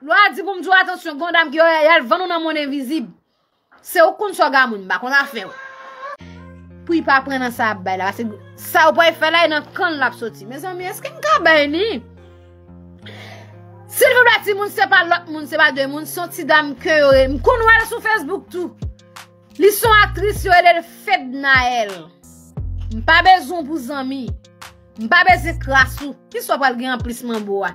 Lo a di pou m jwa atensyon gondam ki yo e yal van nou nan moun e vizib. Se ou kon choga moun bak, kon la fe ou. Pou yi pa prenen sa bay la, sa ou po yi fe la yi nan kan lap soti. Me zanmi, eske yi ka bay ni? Silvi brati moun sepa lak moun, sepa dwen moun, soti dam ke yo e. M kon wale sou Facebook tou. Li son aktris yo e lè fèd nan el. M pa bezon pou zanmi. M pa bez ekrasou. Li so pal gen yon plisman bo a.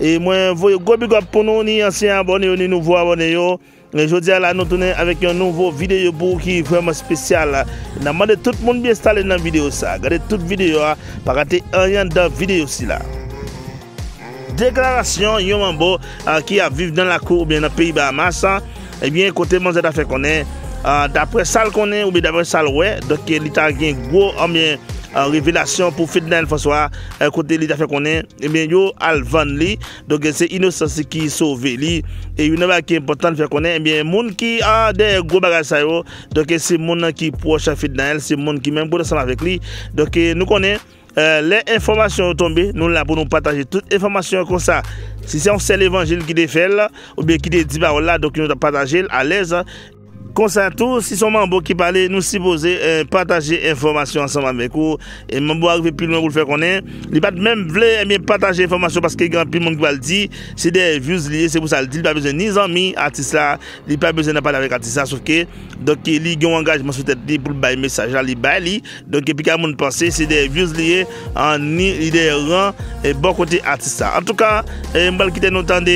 E mwen vo yo gobi gop pouno ni ansyen abone yo ni nouvo abone yo. Men jodi ala nou tounen avek yon nouvo videyo bou ki yon fwema spesyal la. Nan mande tout moun biye stale nan videyo sa. Gade tout videyo a, pa kate oryan da videyo si la. Deklarasyon yon manbo a ki a viv nan la kou biye nan peyi be a masan. Eh Ebyen kote manje da fe konen. Euh, dapre sal konen, oube dapre sal we, doke euh, euh, eh li ta gen gwo amyen revelasyon pou Fidnail Foswa, kote li ta fe konen, ebyen eh yo alvan li, doke se inosansi ki souve li, e yon naba ki important fe konen, ebyen moun ki a den gwo bagaj sayo, doke se moun ki pwosha Fidnail, se moun ki men bote sal avek li, doke nou konen, le informasyon yo tombe, nou la pou nou pataje tout informasyon yo kon sa, si se on se l'evangel ki de fel, oube ki de dibaw la, doke nou pataje alèz, kon sa tou, si son mambo ki pale, nou si boze, pataje informasyon ansan mambe kou, e mambo akve pi lwen kou fè konen, li pat mèm vle, mè eh pataje informasyon, paske gen api moun kou bal di, se deye vuz liye, se pou sa li di, li pa bezè ni zanmi ati sa, li pa bezè nan pale avèk ati sa, soufke, dok ki li gen wangajman sou tèt li pou lbay mesaj la li bay li, dok ki pika moun panse, se deye vuz liye, an ni, li deye ran, e bon kote ati sa. An tou ka, mbal ki te notande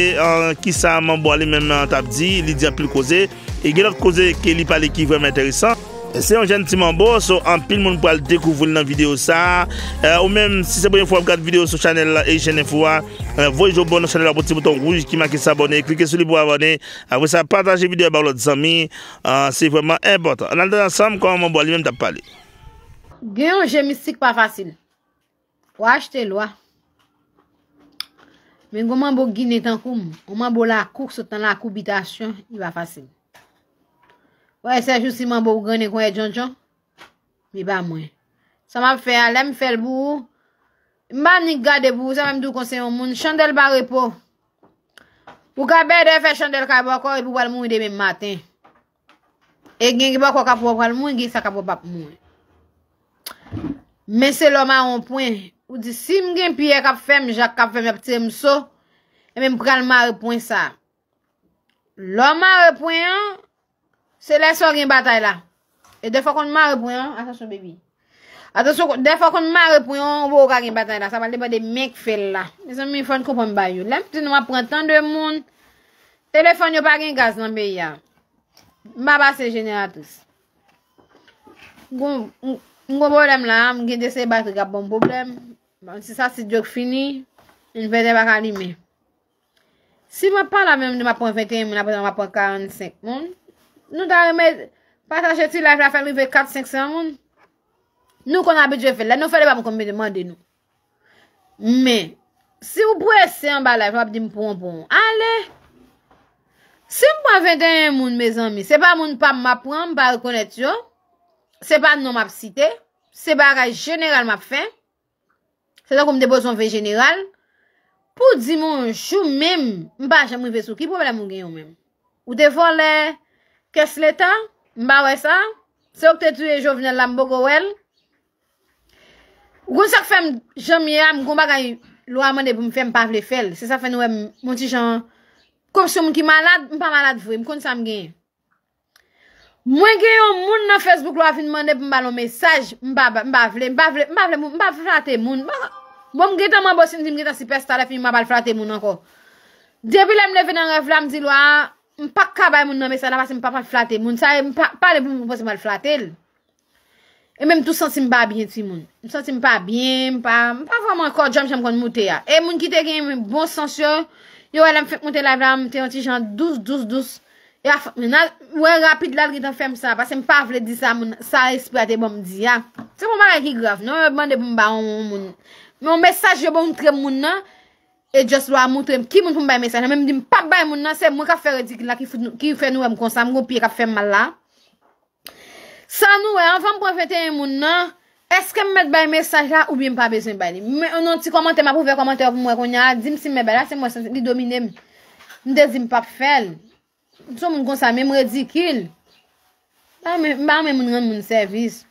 ki sa mambo ali mèm tap di, li di api k ke li pale ki vwèm enteresan. E se yon jen ti man bo, so an pil moun pou al dekouvoun nan video sa. E, ou men, si se bon yon fwa pou kat video sou chanel la, e jen yon fwa, e, voy jo bon nou chanel la pou ti bouton rouge ki maki sa abone, klike sou li pou abone, a vwè sa pataje video ba wlo di sami. Se vwèm man importan. An al den ansam, kon an man bo li men ta pale. Gen yon jen mi sik pa fasil. Po achete lwa. Men goman bo gine tankoum, goman bo la kouk sotan la koubitasyon, yon va fasil. Ou e sejou si man bou gane kwen e djon djon. Bi ba mwen. Sa m ap fe alèm fel bou. M ba ni gade bou. Sa m am dou konseyoun moun. Chandel ba repo. Pou ka bedè fe chandel ka bwa kor e pou wal moun ide men maten. E gen ki bwa kor kap wap wal moun e gen sa kap wap wap moun. Men se lòman anpwen. Ou di si m gen piye kap fem jak kap fem ap tem so. E men pralman anpwen sa. Lòman anpwen anpwen. Se leso gen batay la. E defo kon ma repuyon, a sa sou bebi. A te sou, defo kon ma repuyon, wou ka gen batay la. Sa bali ba de mek fel la. E se mi fon koupon bayou. Lem ti nou apren tan de moun. Telefon yo pa gen gaz nan beya. Mba ba se jenera tous. Goun, goun bolem la, mgen dese batay gapon boblem. Bon, bon si sa si jok fini, yon vede baka li me. Si mwen pala mwen mwen apren 21 moun, apren 45 moun. Nou ta reme pataje ti laj la fel mi ve 4-5 sa moun. Nou kon api dje fel laj. Nou fel de ba mou kon me demande nou. Men. Si ou pou esen ba laj. Mou api di mponpon. Ale. Si mpon ven den moun me zan mi. Se ba moun pa mma pran. Mpa rekonet yo. Se ba non mma ap site. Se ba akaj general mma fe. Se la koum de bozon ve general. Pou di moun chou mmen. Mpa jen mwen ve sou ki. Pou ve la moun gen yo mwen. Ou de fol le. Kes leta? Mba we sa? Se ok te tuye jo venel la mbogo wel? Goun sak fem jomi ya, mgon bagay lwa mwende pou mfem pavle fel. Se sak fen we mwenti jan komso mki malad, mpa malad vwe. Mkon sa mgen. Mwen gen yon moun na Facebook lwa fin mwende pou mbalo mesaj, mba vle. Mba vle moun, mba vle frate moun. Mwen bon, gen ta mwa bosi, mwen gen ta si pestare fin mba vle frate moun anko. Debile mne venen revla mdi lwa M pa kabay moun nanme sa la pa se m pa pa flate moun. Sa e m pa pale pou m posi mal flate l. E men m tou sensi m pa bie ti moun. M sensi m pa bie, m pa... M pa fwa m an kon jom jom kon mouti ya. E moun ki te gen m bon sensyo. Yo wè e la m fèk mouti la vlam, m te yon ti jan douz, douz, douz. E a fwa... M wè rapit lal ki tan fèm sa. Pa se m pa vle di sa moun. Sa esprate bon m di ya. Se mou man yon ki graf. Non wè e bande pou m ba moun moun. Moun mesaj yo bon kre moun nan... E just lo a moutre m, ki moun pou m bay mesaj la, mè m di m pap bay moun nan, se mwen ka fe redikil la ki fè nou m konsan, m goupi e ka fe m mal la. San nou we, an vè m konfete moun nan, eske m met bay mesaj la, ou bi m pa bezwen bay li. Mè anon ti komante, m apouve komante, mwen konye a, di m si m bay la, se m wè san, di domine m, m de di m pap fel. So moun konsan m, m redikil. M ba mè e moun nan moun servis.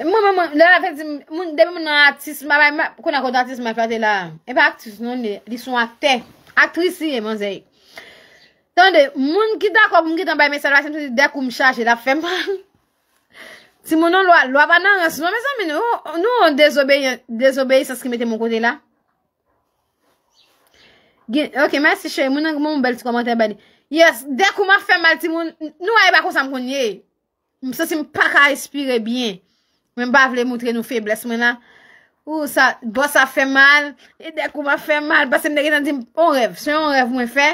Moun, moun, moun, lè la fèm, moun, dè moun nan artist, mabay, moun, kou nan kont artist mabay fèm lè la, epè artist non lè, lè son akte, aktrisi lè moun zè. Tande, moun ki dakop, moun ki dambay mè salwa, sèm tè, dè kou mè chache, lè fèm. Si moun non lò, lò vè nan, sèm lò, mè zè mè nou, nou ou an dezobè, dezobè, sèm sèm mè tè moun kote lè. Ok, mè sèm, moun nan moun bel tè komantè bè lè. Yes, dè kou mè fèm mal, ti moun, nou aè bako Mwen ba vle moutre nou febles mwen la. Ou sa, do sa fe mal. E dekouman fe mal. Basen mwen dekouman di, on rev. Se yon rev mwen fe,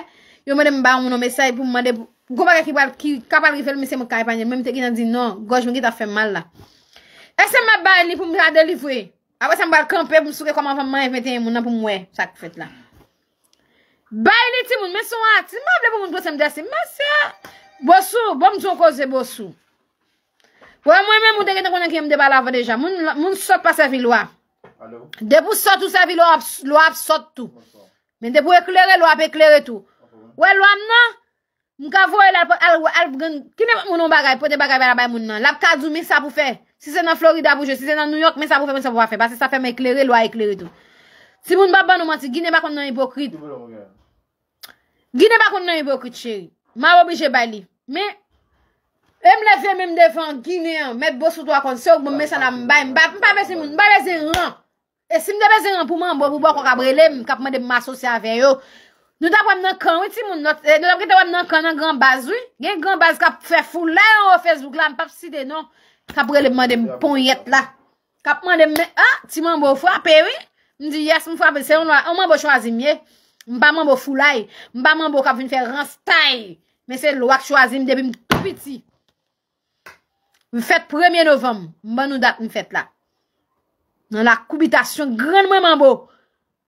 yon mwen de mba ou moun ome say pou mwen de... Gouman ke ki bal ki kapal rifle mwen se mwen kay panye. Mwen mwen dekouman di, non, goj mwen dekouman fe mal la. E se mwen bay li pou mwen a delivre. Awe se mwen bal kanpe, mwen souke koman vaman mwen vete moun an pou mwen we. Sak fet la. Bay li ti moun, mwen son ati. Mwen vle pou moun do se mwen dekouman se, mwen se a... Bosu, bon m Wè mwen mwen moun dekete konen ki mde bal avon deja, moun sot pa sefi lwa. Depou sot ou sefi lwa ap sot tou. Men depou eklere lwa ap eklere tou. Wè lwa mnen, mwen ka foye lalp gwen, kine moun mwagay pote bagay vya lalp moun nan? Lap kazu mwen sa pou fe, si se nan Florida pou je, si se nan New York mwen sa pou fe mwen sa pou va fe, basi sa fem eklere lwa eklere tou. Si moun baban ou mwanti, gine bakon nan hipokrit. Gine bakon nan hipokrit cheri, mwa wabije bali. Men... E m levye men m devan gine an, met bo sou to akonsok, m mè san an m bay m bat. M pa ve se moun, m bay ve ze ran. E se m de ve ze ran pou man, m bo pou bwa kwa kabrele, m kap mè de m maso se avè yo. Nouta wèm nan kan, wè ti moun not, e, nouta wèm nan kan nan gran bazwi. Gen gran bazwi kap fè fulay an o Facebook la, m pap si de non. Kabrele m man de m pon yet la. Kap man de m, ha, ti man bo fwa pewi. N di yes, m fwa pewi, se yon wè, an man bo chwazi m ye. M pa man bo fulay, m pa man bo kap vin fè ran stay. Men se lwak chw Mwen fèt premye novem, mwen ban nou dat mwen fèt la. Nan la koubitasyon, gren mwen mwen bo.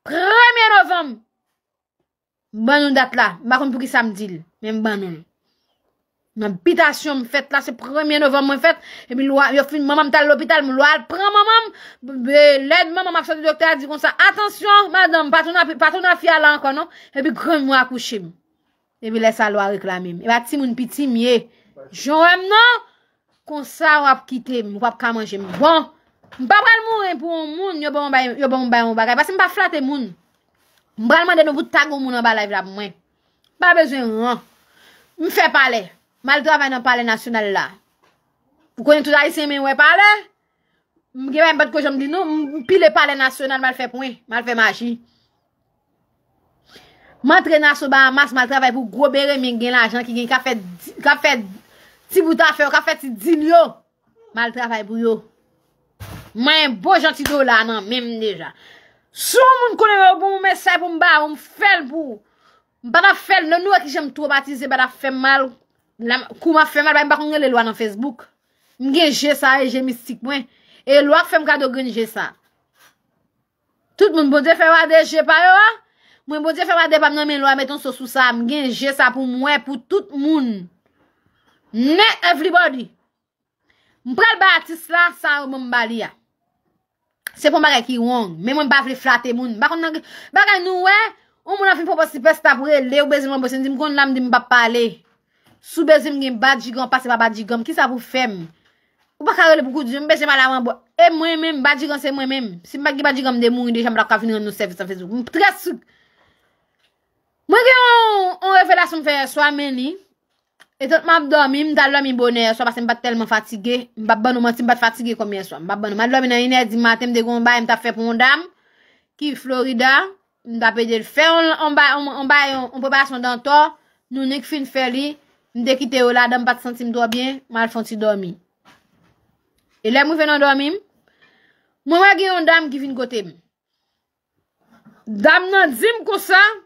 Premye novem, mwen ban nou dat la. Mwen bakon pou ki samdil, mwen ban nou. Nan bitasyon mwen fèt la, se premye novem mwen fèt, epi lwa, yon fin mwen mwen tal lopital, mwen lwa alpren mwen mwen, lèd mwen mwen mwen aksyon di doktè a di kon sa, atensyon, mwen nan, patou nan fya lankan, non? Epi gren mwen akou shim. Epi lè sa lwa reklamim. Epi atim mwen pitim ye, joun non? mwen nan, Kon sa wap kite, wap ka manje mwen. Bon, mwen, mwen pa bral moun pou moun, yo bon bay moun bon bagay. Bas mwen pa flate moun. Mwen bral man den nou vout tag ou moun an balay vla pou mwen. Ba bezen mwen. Mwen fe pale. Mal travay nan pale nasyonal la. Pou konen touta isen men wè pale? Mwen gewe mwen bat kou jom di nou, mwen pile pale nasyonal mal fe pou mwen. Mal fe maji. Man tre nasyon ba mas, man travay pou grobere men gen la jan ki gen ka fe... Ti boutan fè ou ka fè ti din yo, mal travay pou yo. Mwen bo janti do la nan, mèm neja. Sou moun kone mè ou pou mè sa pou mba, mwen fèl pou. Mbada fèl, non nou a e ki jèm tou batize bada fèm mal, kou mwen fèm mal, bè mbakon gen lè lwa nan Facebook. Mwen gen jè sa e jè mistik mwen, e lwa k fèm kado gen jè sa. Tout moun bode fèm wade jè pa yo a, mwen bode fèm wade pa mnen mwen lwa meton sou sou sa, mwen gen jè sa pou mwen, pou tout moun. Ne evribodi. Mpwèl batis lan sa ou mpwèm bali ya. Se pou mpwèm bagay ki yon. Men mwen bavli flate moun. Bagay nou wè. O mpwèm la vim pou posipese ta vwè le. O bezim mpwèm posipese di mkwèm nam di mpwèm pale. Su bezim gen badigam pase ba badigam. Ki sa vwèm? O bakarole pou kou di. Mbejèm ala mpwèm. E mwen mwen. Badigam se mwen mwen. Se mwèm bagay badigam de moun. Dejèm la kavini yon nou seve sa vezou. Mpwèm tre su E tot m ap dormi, m ta lomi boner. Swa basen m bat telman fatige. M baban ou m ansi m bat fatige konmye swa. M baban ou m al lomi nan iner di matem de gwa m baye m ta fe pou m dam. Ki Florida. M da peje l fe. M baye m pou baye son dantor. Nou ne k fin fer li. M de kite ou la dam bat senti m dormi. M al fonsi dormi. E le m ou venan dormi. M wage yon dam ki vin kote m. Dam nan di m kosan.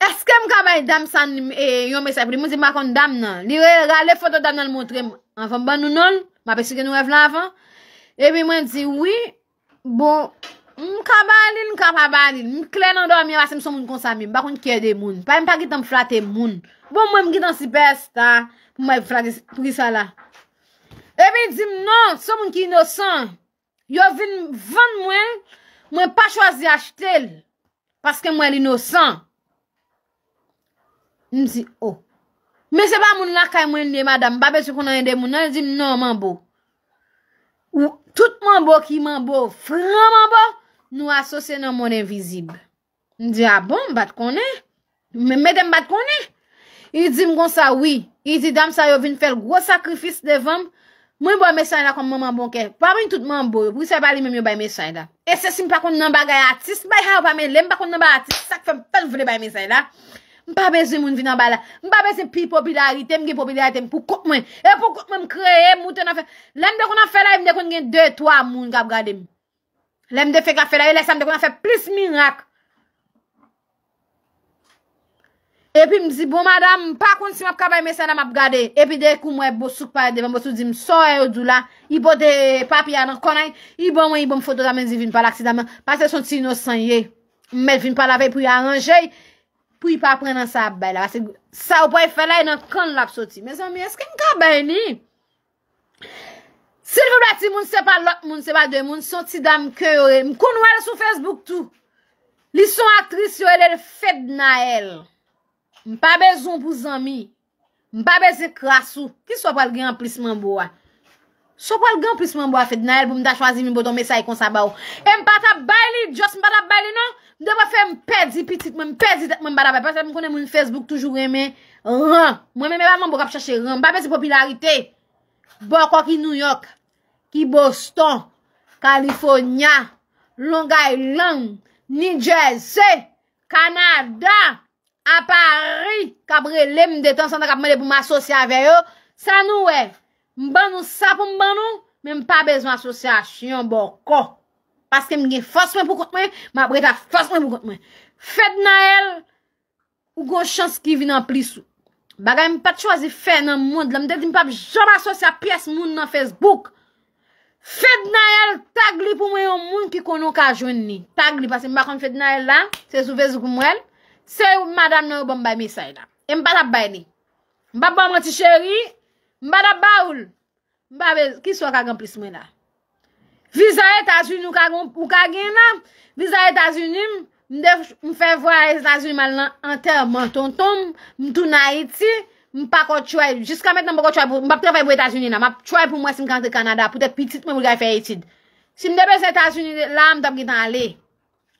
Eske m ka bay dam san e, yon me sepri? Mou zi makon dam nan. Li re rale foto dam nan moun tre. Anvan ban nou nol. M apesi ki nou ev lavan. Ebi mwen di wii. Bo, m ka balil, m ka pa balil. M kle nan dormi wase m son moun konsami. Bakon kede moun. Pa m pa gitan flate moun. Bo mwen gitan sipez ta. Mwen flate pou ki sa la. Ebi di m nan, son moun ki inosan. Yo vin van mwen. Mwen pa chwazi achte l. Paske mwen l inosan. Mwen si, o, oh. mwen se ba moun la kay mwen ne madam, babes yon kon nan yon de moun nan, mwen di m nou man bo. Ou, tout man bo ki man bo, fran man bo, nou asosye nan moun en vizib. Mwen di, a ah bon, bat konen, mwen meden bat konen. Yon di m gonsa, wii, yon di dam sa yo vin fel gros sakrifis devan, mwen bo mesay la kon man man bon ke. Wabwen tout man bo, wise bali mwen yo bay mesay la. E se sim pa kon nan bagay atis, bay ha wap amen, lem pa kon nan bagay atis, sak fèm, pel vle bay mesay la. Mpa bezi moun vi nan bala. Mpa bezi pi popularite mge popularite m pou koup mwen. E pou koup mwen kreye mouten an fe. Le mde kon an fe la e mde kon gen 2-3 moun kap gade m. Le mde fe ka fe la e lesan mde kon an fe plis mirak. E pi mzi bon madame mpa kon si map kabay mese nan map gade. E pi dekou mwen boso kpare devan boso di mson e odou la. Ibo de papi an an konay. Ibo mwen ibo mfoto damen zi vin pala aksidaman. Pase son si inosan ye. Mwen vin pala vey pou ya rangey. Pou yi pa prenen sa bay la. Sa ou pa yi fe la, yi nan kan lap soti. Me zanmi, eske yi ka bay ni? Silvi rati, moun se pa lak, moun se pa de, moun soti dam ke yore. M kon wale sou Facebook tou. Li son atris yore, lè fèd na el. M pa bezon pou zanmi. M pa beze krasou. Ki so pal gen plisman bo a? So pal gen plisman bo a fèd na el pou m da chwazi mi boton mesay kon sa bau. E m pata bay li, dios m pata bay li nan? Debo fe m pedzi pitit mwen, pedzi, mwen badaba, pas ap m konen moun Facebook toujou reme, ran, mwen mwen mè nan mwen boka p chache ran, mwen bapèzi popularite, boko ki New York, ki Boston, Kalifornia, Long Island, New Jersey, Kanada, a Paris, kabre lem de tan san da kap mwen de pou m asosya veyo, san nou we, m ban nou sa pou m ban nou, mwen m pa bezon asosya chen yon boko, Paske mi gen fos mwen pou kont mwen, ma breta fos mwen pou kont mwen. Fed na el, ou goun chans ki vi nan plisou. Bagay mi pat chosi fe nan moun, la mde di mi pap joma sou sa piyes moun nan Facebook. Fed na el, tag li pou mwen yon moun ki konon ka joun ni. Tag li, paske mi bakon fed na el la, se sou vezou kou mwen, se ou madam nan ou bambay mi say la. E mba da bay ni. Mba bambay ti cheri, mba da baoul. Mba bez, ki sou ak agan plis mwen la. Viza Etasuni, ou ka gen na, viza Etasuni, mde mfe vwa Etasuni mal nan anter man ton ton, mtou na Eti, mpa ko chway, jiska met nan mbo ko chway pou, mpa ktevay pou Etasuni na, mpa chway pou mwen si mkante Kanada, pou tè piti mwen mwen fwe Etid. Si mde pwe Etasuni la, mtap gitan le,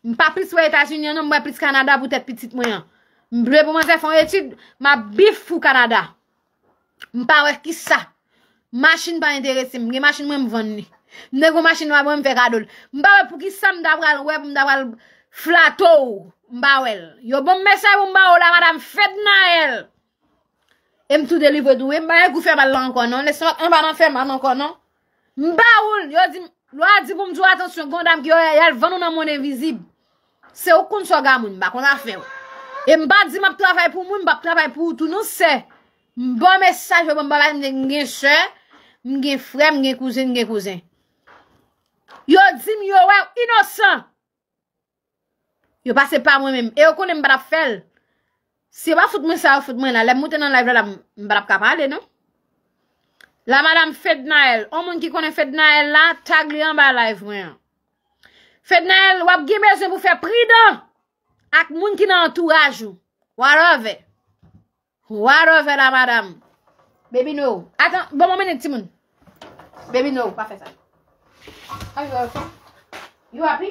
mpa piti sou Etasuni an, mwen piti Kanada pou tè piti mwen an. Mble pou mwen se fwe Etid, mba bifou Kanada. Mpa wè ki sa, masin ban enteresim, gen masin mwen mwen ven ni. Nè gwo machin wè mwen fe kado. Mba wè pou ki sa mdaval web mdaval flato. Mba wè. Yo bon mesaj pou mba wè la madam fed e non? nan el. M tou delivre dwe. Mba wè kou ferm al lankonon. Nè san wè an banan ferm al lankonon. Mba wè. Yo di. Lo a di pou mdou atensyon kondam ki yo el. El van nou nan moun evizib. Se wakoun so gamoun. Mba kon a fe wè. Mba di mba ptavay pou moun. Mba ptavay pou tout. Nou se. Bon mba mesaj pou mba wè. Mgen che. Mgen fre. M Yo dzim yo wew inosan. Yo pase pa mwen men. E yo konen mbara fel. Si yo ba fout mwen sa ou fout mwen la, le mouten nan live la mbara kapale nou. La madame Fednael. O moun ki konen Fednael la, tag li an ba live mwen. Fednael, wap gime ze mwou fe pri dan. Ak moun ki nan entourajou. Warove. Warove la madame. Bebi nou. Atan, bon moun men eti moun. Bebi nou, pa fe sa nou. Are you happy? You happy?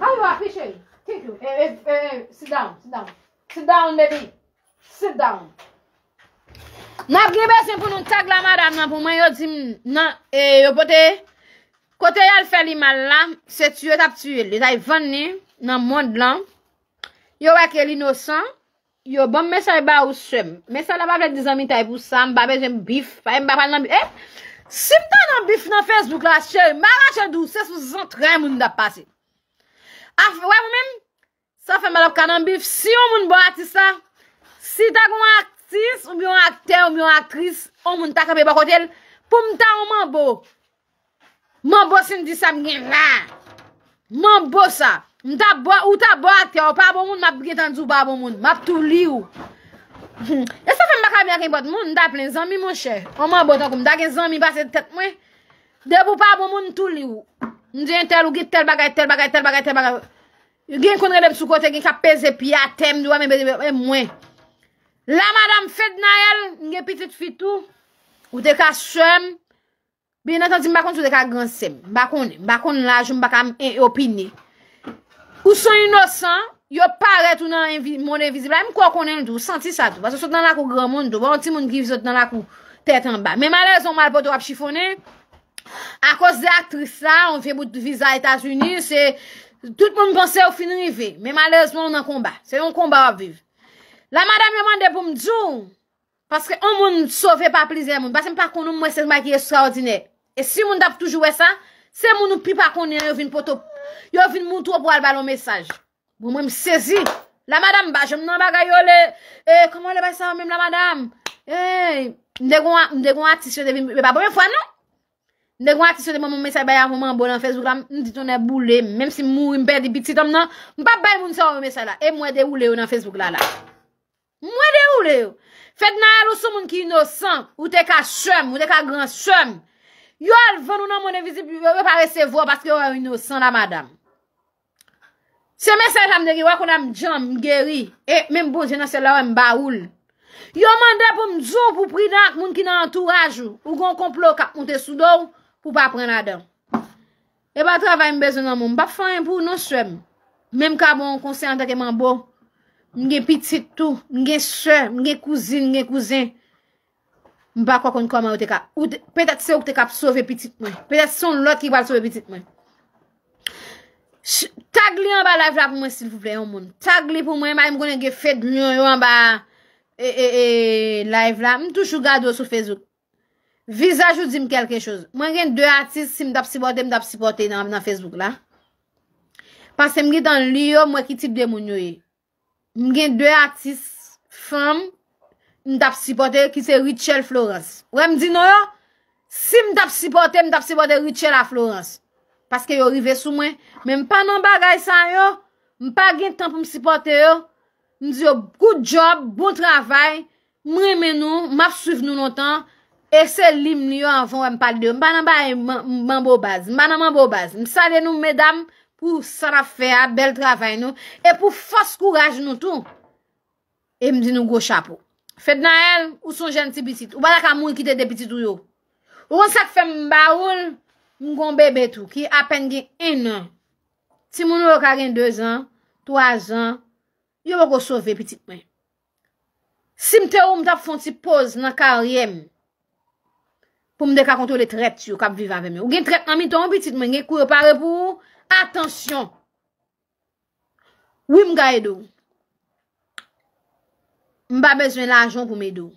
How you are happy, chè? Thank you. Eh, eh, eh, eh, sit down, sit down. Sit down, baby. Sit down. Na ap gribè sin pou nou tag la madame nan pou mwen yo zim nan, eh, yo pote. Kote yal fè li man lan, se tüyo tap tüyo li. Tay vanni nan mond lan. Yo wakè li nosan. Yo bom mè sa yi ba ou sèm. Mè sa la bap lè dizan mi tay pou sèm, bapè jen bif. Faye mbap al nan bif. Eh! Si mta nan bif nan Facebook la chè, mara chè dou, se sou zantren moun da pase. Af, wè mou men, sa fè mè lop ka nan bif, si yon moun bo ati sa, si tak yon aktis, yon moun aktè, yon moun aktris, yon moun tak apè bakotel, pou mta yon moun bo. Moun bo sin di sa mwen gen vè. Moun bo sa. Mta bo, ou ta bo ati ya, ou pa bon moun map gen tanjou ba bon moun. Map tou li yon. Hm. E sa fèm baka bya ki bot, moun da plen, zan mi moun chè. Oman botan koum, da gen zan mi basen tèt mwen. De bou pa pou moun tout li wou. Ndiyen tèl ou git tèl bagay, tèl bagay, tèl bagay, tèl bagay. Gen kounre dep sou kote, gen ka peze piya, tèm diwame, mwen. La madame fèd na yèl, nge pitit fitou. Ou dek a sèm. Bi netan zim bakon sou dek a gansèm. Bakon, bakon lajoum bakam e opini. Ou son inosan. Yo pare tou nan moun e vizibla. Yon kwa konen nou, senti sa tou. Bon, bas yo sot nan lakou gran moun nou. Bas yon ti moun giv sot nan lakou tete nan ba. Men malez, yon mal poto wap chifone. A kos de aktris la, on vye mout viza Etats Unis. Tout moun pense ou fin rivi. Men malez, moun nan komba. Se yon komba wap vivi. La madame yon mande pou mdjou. Paske yon moun sove pa plize moun. Bas yon pa konou mwen se mbaki estraodine. E si moun dap toujou we sa, se moun nou pi pa konen yon vin poto. Yon vin Bou mwen m sezi. La madame baje m nan bagay yo le. E, eh, koman le bay sa mwen m la madame? E, m dekou an, m dekou an atisyon de vi m. E, pa pomen fwa nou? M dekou an atisyon de m m m mesey bayan m mambou nan Facebook la. M diton e boule. Mem si m mou m perdi biti tom nan. M pa bay m m m mesey la. E, mwen dekou le yo nan Facebook la la. Mwen dekou le yo. Fèd nan yalou sou moun ki inosan. Ou te ka chom, ou te ka gran chom. Yo alvan ou nan m wone vizipi. Yo repare se vo paske yo yon inosan la Se mesej amdegi wakon amdjam mgeri e menm bon jenase la wè mba oul. Yo mande pou mdjou pou pridank moun ki nan entourage ou gon komplou kap konte soudou pou pa prena adan. E ba travay mbezoun an moun, ba fanyan pou non sèm. Menm ka bon konsenantak e man bon, mgen pitit tou, mgen sèm, mgen kouzin, mgen kouzin. Mba kwa kon koman ou te kap, petat se ou te kap sove pitit mwen, petat son lot ki wad sove pitit mwen. Tag li an ba live rap mwen stil pou ple yon moun. Tag li pou mwen mwen mwen konen ge fed li an ba e, e, e, live rap. Mwen tou shou gado sou Facebook. Vizaj ou zim kelke chouz. Mwen gen dwe artist si mdap sipote mdap sipote nan Facebook la. Pase mwen gen dan li yo mwen ki tip de moun yo e. Mwen gen dwe artist from mdap sipote ki se Richelle Florence. Wè m di nou yo si mdap sipote mdap sipote Richelle Florence. Paske yo rive sou mwen. Me mpa nan bagay san yo. Mpa gen tan pou msi pote yo. Mdiz yo good job, bon travay. Mremen nou, map suiv nou nou tan. E se lim li yo an von wè mpal diyo. Mpa nan bay mman bo baz. Mpa nan mman bo baz. Msa le nou medam pou sara fe a bel travay nou. E pou fos kouraj nou tou. E mdi nou go chapou. Fèd nan el, ou son jen ti bitit. Ou badak a moun ki te de bitit ou yo. Ou an sak fèm mba oul. Mwen kon bebe tou ki apen gen en an. Ti moun ou ka gen 2 an, 3 an, yo wak wak wak sove pitit mwen. Si mte ou mta pou fon ti pose nan kariyem, pou mde ka kontou le tret yo kap viva vemen. Ou gen tret nan min ton pitit mwen, gen kou repare pou, atensyon, wim ga e dou. Mba bezwen la ajon pou mwen dou.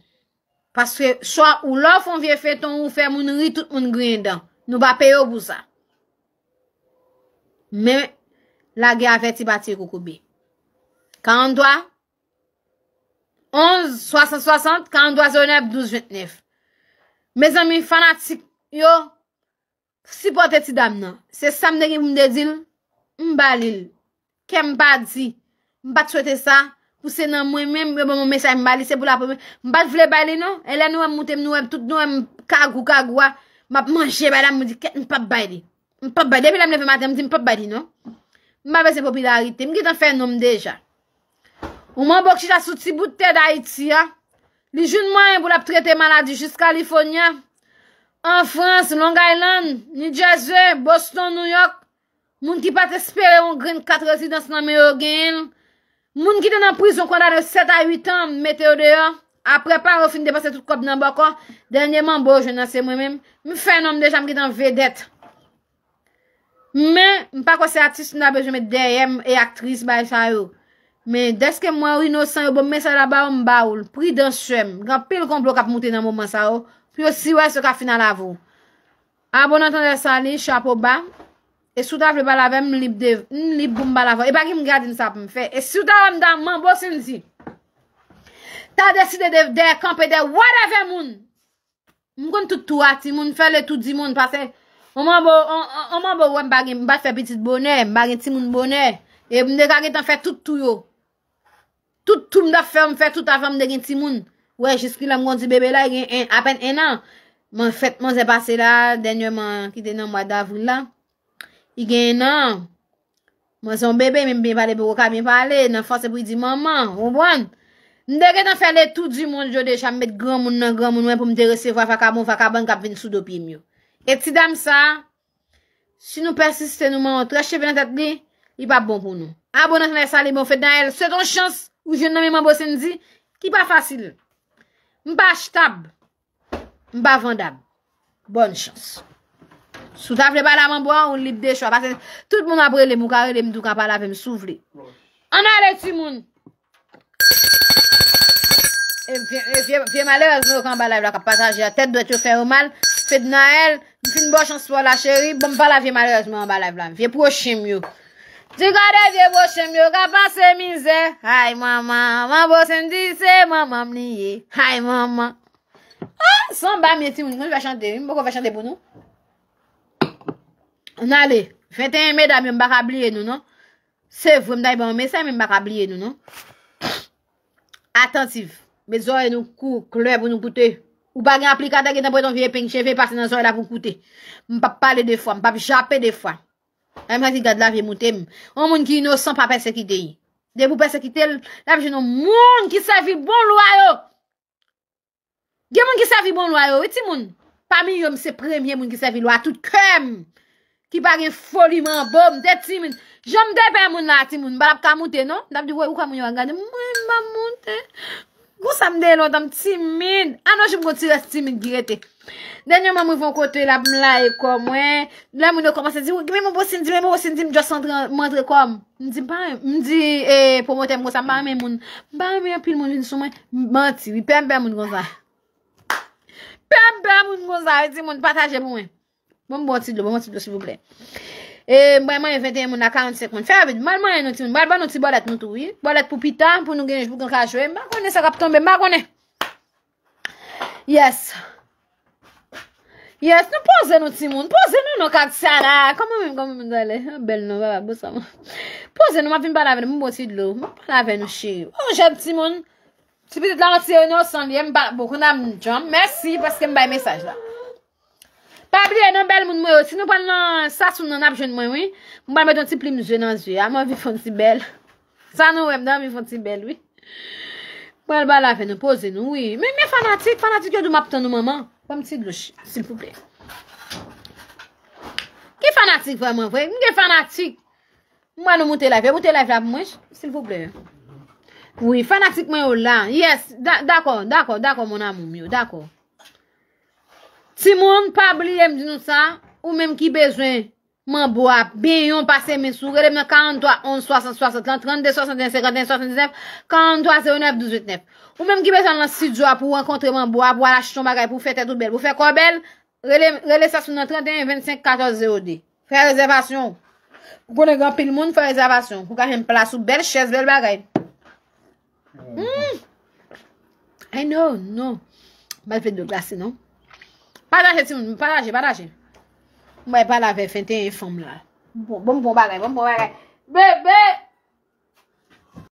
Paske soa ou la fon vie fe ton, ou fe moun ri tout moun gren dan. Nou ba pe yo bousa. Men, la ge ave ti bati kou koube. Kan an doa, 11, 60, 60, kan an doa, 12, 29, me zan mi fanatik yo, sipote ti dam nan, se sam dege mde dil, mbalil, ke mbadi, mbat souete sa, mbati vle bali nan, ele nou em moutem nou em, tout nou em kagu kaguwa, Mpap manje badan mwen di ket mpap badi. Mpap badi. Depi dam neve maten mwen di mpap badi nou. Mpap non? ve se popularite. Mwen git an fe nom deja. Oman bok chi la sotsi boutte da Haiti ya. Li joun mwen pou lap trete maladi jist Kalifornia. An Frans, Long Island, New Jersey, Boston, New York. Moun ki pat espere yon green katresi dans nan meyogin. Moun ki ten an prizon kanda de 7 a 8 an meteo deyo. Apre pa ou fin depase tout kote nan bako, denye man bo, je nan se mwen men, mwen fe nan mwen dejan mwen ridan vedet. Men, mwen pa kwa se atist nan bejeme deyem e aktris baye sa yo. Men, deske mwen ou inosan yo, bon mwen sa la ba ou mba ou, pri den suem, gan pil kon blok ap mwote nan mwen sa yo, pri yo si wè se ka final avou. A bon an ton de san li, cha po ba, e soudav le balave, mwen lip de, mwen lip boum balave, e bagi mwen gade in sa pou mwen fe, e soudav an dan man bo sen zi. A deside de kamp e de whatever moun. Mwen m'm kon tout tou ati moun. Fè le tout di moun. Pase. Mwen mwen bo. Mwen mwen bo. Mwen bagi. Mwen bagi fè piti bonè. Mwen bagi ti moun bonè. E mwen dekak etan fè tout tou yo. Tout tou mwen da fè. Mwen fè tout avèm de gen ti moun. Wey. Jiski la mwen kon di bebe la. I gen apen enan. Mwen fèt. Mwen se pase la. Denye man. Kite nan mwen davou la. I gen enan. Mwen son bebe. Mwen bèm pale pou waka bèm pale. Nan f Ndè gè nan fè lè tout di moun, jò dè chan mèt gran moun nan gran moun wè pou mdè resè vwa fakabon, fakabon kap vin sou do pi myo. Et ti dam sa, si nou persiste nou man, ou treche vè nan tat mi, y pa bon pou nou. A bon, bon nan san lè sali, bon fè dan el, se ton chans, ou jè nan mi man bò senzi, ki pa fasil. Mpa shtab, mpa vandab, bon chans. Sou taf lè bala man boan, ou lip de chwa, pasen, tout moun apre lè mou kare lè mdou kan pala ve msouv lè. An alè ti moun. Fye male rozme ou ka an balay vlam Ka pataj ya tet doy chou fè ou mal Fè di na el M fin bo chans po la chéri Bon pala fye male rozme ou an balay vlam Fye po shim yo Tu gade fye bo shim yo Ka pan se mize Hay mama Man bo se mdise Mama mniye Hay mama An ah, son ba meti moun Mwen fè chante Mwen boko fè chante pou nou Nale non, Fè tenye meda mwen baka bliye nou nou Se fwen mday ba bon, mwen Se mwen baka bliye nou nou Atentif Me zoye nou kou, kleb ou nou koute. Ou bagen aplikade gen nan boiton viye peng, cheve pasen nan zoye la pou koute. M pa pale defwa, m pa vichapè defwa. Eman si gad la viye moute m. O moun ki inosan pa persekite yi. De pou persekite l, la vje nou moun ki sevi bon lwa yo. Gen moun ki sevi bon lwa yo, e ti moun? Pa mi yon m se premye moun ki sevi lwa, tout kem. Ki bagen foliman bom, deti moun. Jom depe moun la ti moun, balap ka moute, non? Davi di woy, ou kwa moun yo a gade, mwen ba moute, moun Gousa mde londan m timin. Ano jim gouti rest timin girete. Denye mwen mwen vankote la m la e komwen. La mwen yo komanse di. Gweme mwen bousin di. Gweme mwen bousin di. Mdwa sandran mandre kom. Mdi mpare. Mdi e pou mwote m gousa. Mpare mwen moun. Mpare mwen apil moun. Jisou mwen. Manti. Wipem bem moun gounza. Pem bem moun gounza. Witi e moun pataje mwen. Mwen bonti dlo. Mwen bonti dlo souvouble. Mwen mwen yon vede moun ak 40 sekonde Fè avid, mwen mwen yon ti moun Mwen mwen yon ti bolet moun touye Bolet pou pita, pou nou genj bouk an kajwe Mwen mwen konen sa kap tonbe, mwen mwen konen Yes Yes, mwen pouze yon ti moun Pouze yon nou kak ti sara Koman mwen, koman mwen dole Pouze yon, mwen vin pa la ven Mwen pouze yon lou, mwen pouze yon chè Mwen jèm ti moun Ti pite lantye yon nou san liye mwen bak bo kondam Mwen jom, mersi, paske mwen bay mesaj la Babriye, nou bel moun mwen osi, nou pan nan sasoun nan apjoun mwen wè, mwen mwen mwen ton ti plim nou zwen nan zwe, a mwen vi fon ti bel. San nou wèm dan, mi fon ti bel wè. Mwen bal lafè nou, pose nou wè. Mwen fanatik, fanatik yo doun map ton nou mwen mwen. Pan mwen ti glouche, sil foup lè. Ki fanatik fè mwen wè, mwen gen fanatik. Mwen nou moun te lafè, moun te lafè ap mwenj, sil foup lè. Wè, fanatik mwen yon lan, yes, d'akon, d'akon, d'akon moun an moun mwen yon, d'akon. Ti moun pabli yem di nou sa, ou menm ki bejwen man bo ap, ben yon pase men sou, relem nan 43, 11, 60, 60, 30, 32, 61, 51, 69, 43, 09, 28, 9. Ou menm ki bejwen nan 6 jo ap, ou renkontre man bo ap, ou ala chichon bagay, pou fete tout bel. Ou fete kon bel, relem, relem sa sou nan 31, 25, 14, 0, 10. Fè rezervasyon. Gou legan pil moun fè rezervasyon. Kou ka jen plasou bel chèz bel bagay. Ay nou, nou. Bal fè de glas se nou. Badaje, Timon, badaje, badaje. Mwen bada ve, fente yon fom la. Bon, bon, bon, badaje, bon, bon, badaje. Bebe!